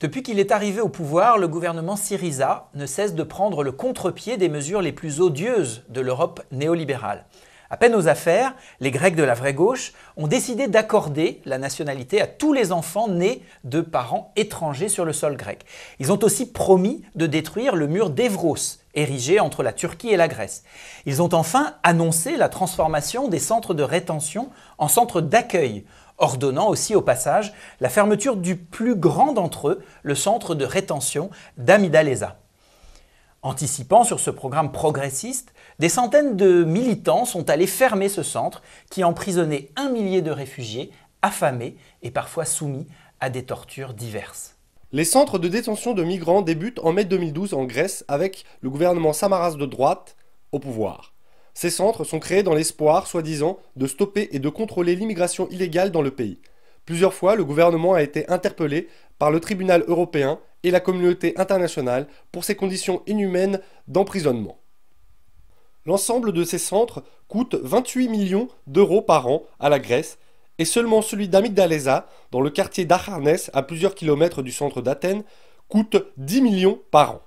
Depuis qu'il est arrivé au pouvoir, le gouvernement Syriza ne cesse de prendre le contre-pied des mesures les plus odieuses de l'Europe néolibérale. À peine aux affaires, les Grecs de la vraie gauche ont décidé d'accorder la nationalité à tous les enfants nés de parents étrangers sur le sol grec. Ils ont aussi promis de détruire le mur d'Evros, érigé entre la Turquie et la Grèce. Ils ont enfin annoncé la transformation des centres de rétention en centres d'accueil ordonnant aussi au passage la fermeture du plus grand d'entre eux, le centre de rétention d'Amidalesa. Anticipant sur ce programme progressiste, des centaines de militants sont allés fermer ce centre qui emprisonnait un millier de réfugiés, affamés et parfois soumis à des tortures diverses. Les centres de détention de migrants débutent en mai 2012 en Grèce avec le gouvernement Samaras de droite au pouvoir. Ces centres sont créés dans l'espoir, soi-disant, de stopper et de contrôler l'immigration illégale dans le pays. Plusieurs fois, le gouvernement a été interpellé par le tribunal européen et la communauté internationale pour ces conditions inhumaines d'emprisonnement. L'ensemble de ces centres coûte 28 millions d'euros par an à la Grèce et seulement celui d'Amygdalesa, dans le quartier d'Acharnes, à plusieurs kilomètres du centre d'Athènes, coûte 10 millions par an.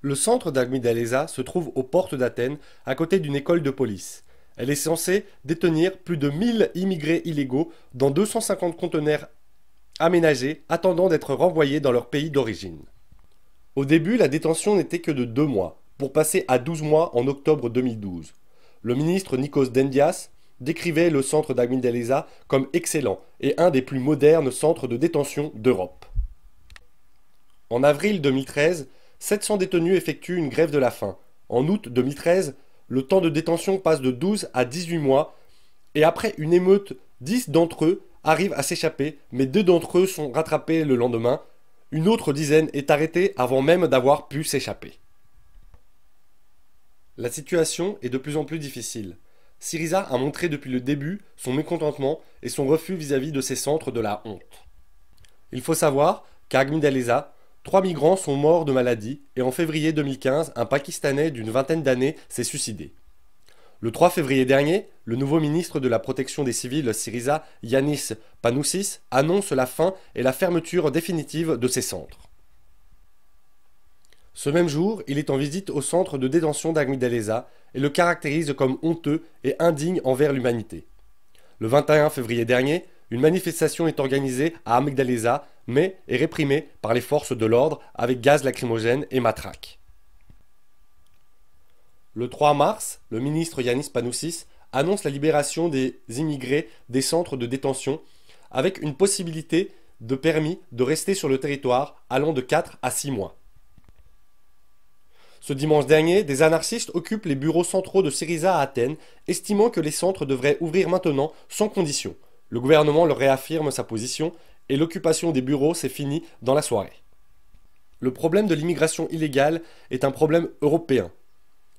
Le centre d'Agmidaleza se trouve aux portes d'Athènes, à côté d'une école de police. Elle est censée détenir plus de 1000 immigrés illégaux dans 250 conteneurs aménagés attendant d'être renvoyés dans leur pays d'origine. Au début, la détention n'était que de deux mois, pour passer à 12 mois en octobre 2012. Le ministre Nikos Dendias décrivait le centre d'Agmidalesa comme excellent et un des plus modernes centres de détention d'Europe. En avril 2013, 700 détenus effectuent une grève de la faim. En août 2013, le temps de détention passe de 12 à 18 mois, et après une émeute, 10 d'entre eux arrivent à s'échapper, mais deux d'entre eux sont rattrapés le lendemain, une autre dizaine est arrêtée avant même d'avoir pu s'échapper. La situation est de plus en plus difficile. Syriza a montré depuis le début son mécontentement et son refus vis-à-vis de ces centres de la honte. Il faut savoir qu'Agmidaleza Trois migrants sont morts de maladie et en février 2015, un Pakistanais d'une vingtaine d'années s'est suicidé. Le 3 février dernier, le nouveau ministre de la Protection des civils, Syriza, Yanis Panoussis, annonce la fin et la fermeture définitive de ces centres. Ce même jour, il est en visite au centre de détention d'Amigdaleza et le caractérise comme honteux et indigne envers l'humanité. Le 21 février dernier, une manifestation est organisée à Amigdaleza mais est réprimé par les forces de l'ordre avec gaz lacrymogène et matraque. Le 3 mars, le ministre Yanis Panoussis annonce la libération des immigrés des centres de détention avec une possibilité de permis de rester sur le territoire allant de 4 à 6 mois. Ce dimanche dernier, des anarchistes occupent les bureaux centraux de Syriza à Athènes, estimant que les centres devraient ouvrir maintenant sans condition. Le gouvernement leur réaffirme sa position et l'occupation des bureaux s'est finie dans la soirée. Le problème de l'immigration illégale est un problème européen.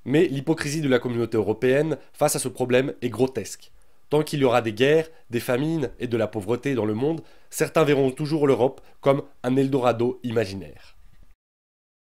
Mais l'hypocrisie de la communauté européenne face à ce problème est grotesque. Tant qu'il y aura des guerres, des famines et de la pauvreté dans le monde, certains verront toujours l'Europe comme un Eldorado imaginaire.